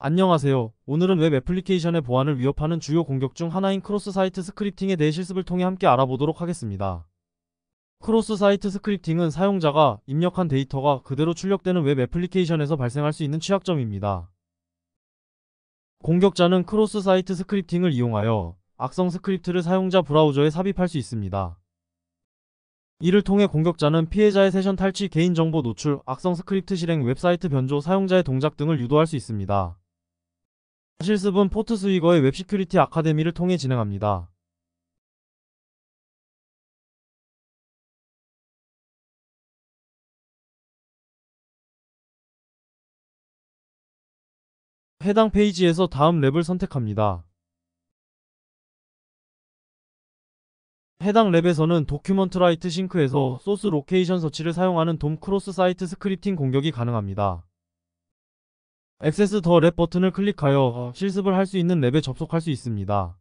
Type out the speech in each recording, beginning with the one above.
안녕하세요. 오늘은 웹 애플리케이션의 보안을 위협하는 주요 공격 중 하나인 크로스 사이트 스크립팅에 대해 실습을 통해 함께 알아보도록 하겠습니다. 크로스 사이트 스크립팅은 사용자가 입력한 데이터가 그대로 출력되는 웹 애플리케이션에서 발생할 수 있는 취약점입니다. 공격자는 크로스 사이트 스크립팅을 이용하여 악성 스크립트를 사용자 브라우저에 삽입할 수 있습니다. 이를 통해 공격자는 피해자의 세션 탈취, 개인정보 노출, 악성 스크립트 실행, 웹사이트 변조, 사용자의 동작 등을 유도할 수 있습니다. 실습은 포트 스위거의 웹시큐리티 아카데미를 통해 진행합니다. 해당 페이지에서 다음 랩을 선택합니다. 해당 랩에서는 도큐먼트 라이트 싱크에서 소스 로케이션 서치를 사용하는 돔 크로스 사이트 스크립팅 공격이 가능합니다. 액세스 더 랩 버튼을 클릭하여 실습을 할 수 있는 랩에 접속할 수 있습니다.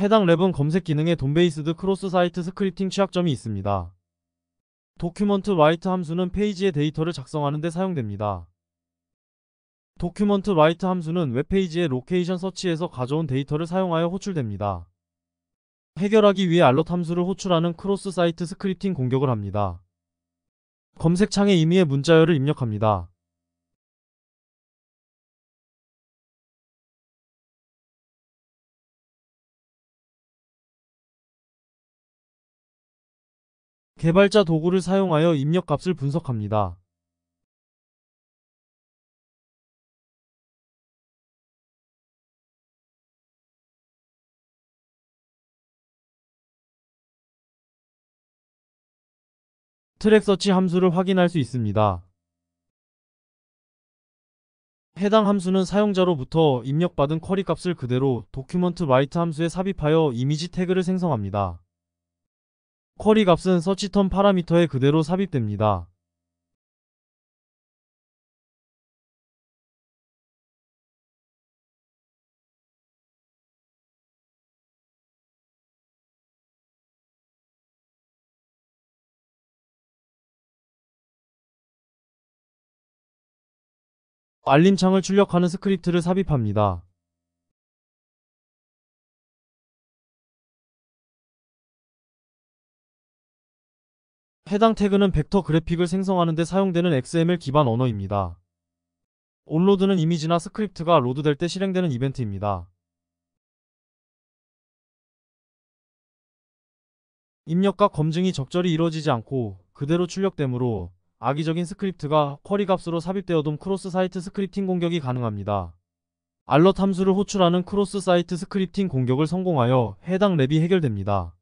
해당 랩은 검색 기능에 돈베이스드 크로스 사이트 스크립팅 취약점이 있습니다. 도큐먼트 라이트 함수는 페이지의 데이터를 작성하는 데 사용됩니다. 도큐먼트 라이트 함수는 웹페이지의 로케이션 서치에서 가져온 데이터를 사용하여 호출됩니다. 해결하기 위해 알럿 함수를 호출하는 크로스 사이트 스크립팅 공격을 합니다. 검색창에 임의의 문자열을 입력합니다. 개발자 도구를 사용하여 입력값을 분석합니다. 트랙 서치 함수를 확인할 수 있습니다. 해당 함수는 사용자로부터 입력받은 쿼리 값을 그대로 document write 함수에 삽입하여 이미지 태그를 생성합니다. 쿼리 값은 서치턴 파라미터에 그대로 삽입됩니다. 알림창을 출력하는 스크립트를 삽입합니다. 해당 태그는 벡터 그래픽을 생성하는 데 사용되는 XML 기반 언어입니다. 온로드는 이미지나 스크립트가 로드될 때 실행되는 이벤트입니다. 입력과 검증이 적절히 이루어지지 않고 그대로 출력되므로 악의적인 스크립트가 쿼리 값으로 삽입되어둔 크로스 사이트 스크립팅 공격이 가능합니다. 알럿 함수를 호출하는 크로스 사이트 스크립팅 공격을 성공하여 해당 랩이 해결됩니다.